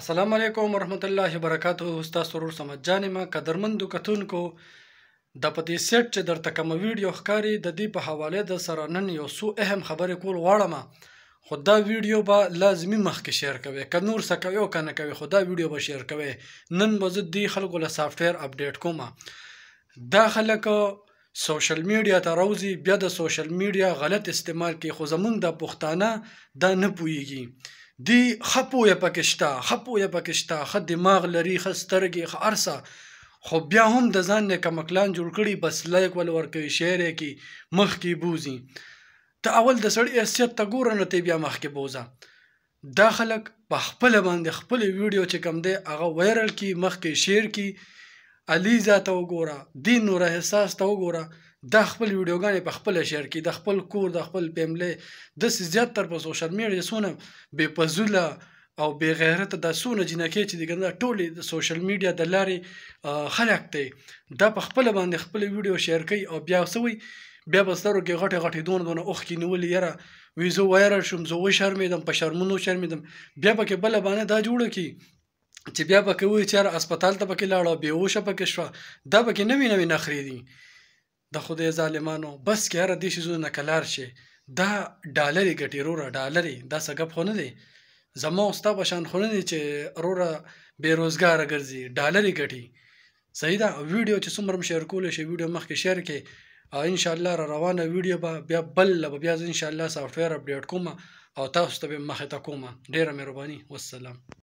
السلام علیکم ورحمت الله وبرکاتو تاسو ورور سمجھ جانم قدرمندو کتونکو د پدې سیټ چې درته کوم ویډیو ښکاری د دې په حواله د سره نن یو څو اهم خبرې کول غواړم خو دا ویډیو به لازمی مخکې شیر کوي که نور څه کوي او که نه کوي خو دا ویډیو به شیر کوي نن به زه دې خلکو له سافټویر اپډیټ کوم دا خلک سوشل میډیا ته روزي بیا د سوشل میډیا غلط استعمال کوي خو زمونږ د پښتانه دا نه پوهیږي دی خپو یا پکشتا خپو یا پکشتا خ دماغ لري خ سترګې خ ارسا خو بیا هم د ځان نه کمکلان جوړ کړي بس لایک ول ورکوي شعر کې مخ کې بوزي ته اول د سړی حیثیت ته ګوره نه ته بیا مخ کې بوزه دا خلک په خپل باندې خپل ویډیو چې کم دی هغه وایرل کی مخ کې شیر کی علي ذاته وګوره دین نور احساس ته وګوره د خپل ویډیوګانې په خپل شهر کې د خپل کور د خپل فیملی د زیات تر په سوشل میډیا سونه بے پزوله او بے غیرت د سونه جنکې چې دغه ټولې د سوشل میډیا د لارې خلک ته د خپل باندې خپل ویډیو شیر کوي او بیا وسوي بیا به سترو کې غټه غټه دون دون اوخ کې نیول یره ویزو وایره شم زه و شرمېدم په شرمونو شرمېدم بیا به کې بل باندې دا جوړ کی چې بیا پکې وې چېر هسپتال ته پکې لاړو بې هوشه پکې شوه دا پکې نوې نوې نخرې دي د خدای ظالمانو بس کې هره دې شیزونه نه کلار شي دا ډالرې ګټې روره ډالرې دا څه ګپ خو نه دی زما ستا په شان خو نه دی چې روره بې روزګاره ګرځي ډالرې ګټي صحیح ده ویډیو چې څومره شیر کولی شي ویډیو مخکې شیر کې ان شاء الله را روانه ویډیو به بیا بل به بیا ان شاء الله سافټویر اپډیټ کوم او تاسو ته به مخه تا کوم ډیره مهرباني والسلام